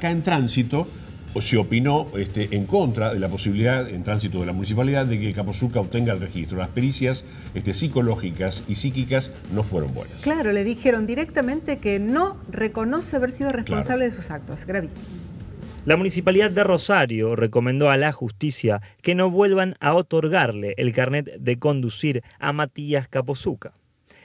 Acá en tránsito se opinó este, en contra de la posibilidad, en tránsito de la municipalidad, de que Capozuca obtenga el registro. Las pericias este, psicológicas y psíquicas no fueron buenas. Claro, le dijeron directamente que no reconoce haber sido responsable de sus actos. Gravísimo. La Municipalidad de Rosario recomendó a la justicia que no vuelvan a otorgarle el carnet de conducir a Matías Capozuca.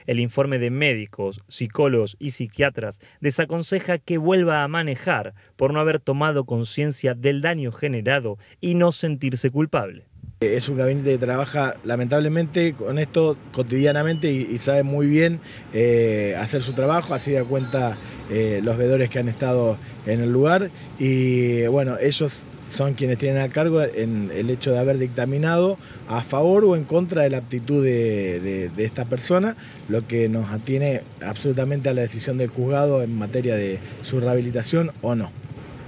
El informe de médicos, psicólogos y psiquiatras desaconseja que vuelva a manejar por no haber tomado conciencia del daño generado y no sentirse culpable. Es un gabinete que trabaja lamentablemente con esto cotidianamente y, sabe muy bien eh, hacer su trabajo, así da cuenta eh, los veedores que han estado en el lugar y bueno, ellos son quienes tienen a cargo el hecho de haber dictaminado a favor o en contra de la aptitud de, esta persona, lo que nos atiene absolutamente a la decisión del juzgado en materia de su rehabilitación o no.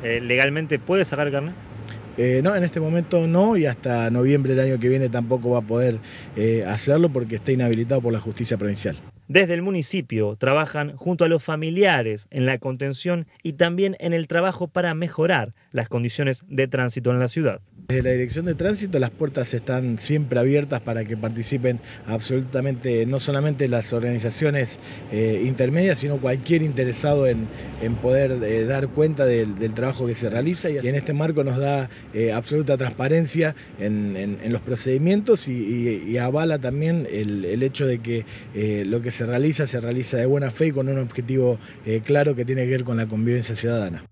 Eh, ¿Legalmente puede sacar carne? Eh, no, en este momento no y hasta noviembre del año que viene tampoco va a poder eh, hacerlo porque está inhabilitado por la justicia provincial. Desde el municipio trabajan junto a los familiares en la contención y también en el trabajo para mejorar las condiciones de tránsito en la ciudad. Desde la Dirección de Tránsito las puertas están siempre abiertas para que participen absolutamente no solamente las organizaciones eh, intermedias, sino cualquier interesado en, poder eh, dar cuenta del, trabajo que se realiza y, en este marco nos da eh, absoluta transparencia en, los procedimientos y, avala también el hecho de que lo que se realiza se realiza de buena fe y con un objetivo claro que tiene que ver con la convivencia ciudadana.